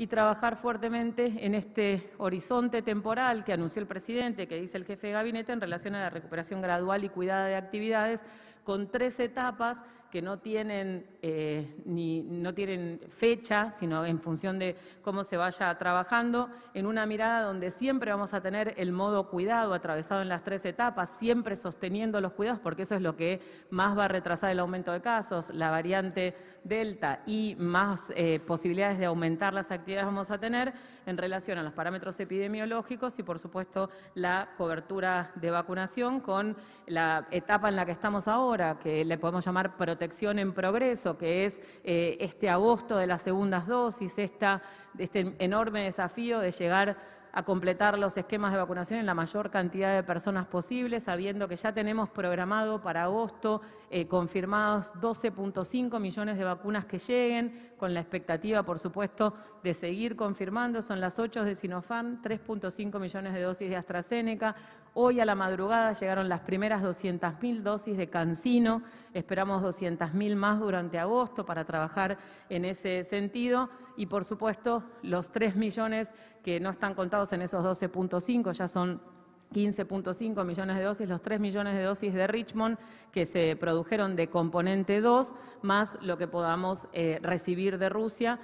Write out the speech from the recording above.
y trabajar fuertemente en este horizonte temporal que anunció el presidente, que dice el jefe de gabinete, en relación a la recuperación gradual y cuidada de actividades con tres etapas que no tienen, eh, ni, no tienen fecha, sino en función de cómo se vaya trabajando, en una mirada donde siempre vamos a tener el modo cuidado atravesado en las tres etapas, siempre sosteniendo los cuidados, porque eso es lo que más va a retrasar el aumento de casos, la variante delta y más eh, posibilidades de aumentar las actividades vamos a tener en relación a los parámetros epidemiológicos y, por supuesto, la cobertura de vacunación con la etapa en la que estamos ahora que le podemos llamar protección en progreso, que es eh, este agosto de las segundas dosis, esta, este enorme desafío de llegar a completar los esquemas de vacunación en la mayor cantidad de personas posible, sabiendo que ya tenemos programado para agosto eh, confirmados 12.5 millones de vacunas que lleguen, con la expectativa, por supuesto, de seguir confirmando. Son las 8 de Sinopharm, 3.5 millones de dosis de AstraZeneca. Hoy a la madrugada llegaron las primeras 200.000 dosis de CanSino, Esperamos 200.000 más durante agosto para trabajar en ese sentido. Y, por supuesto, los 3 millones que no están contados en esos 12.5, ya son 15.5 millones de dosis, los 3 millones de dosis de Richmond que se produjeron de componente 2, más lo que podamos eh, recibir de Rusia,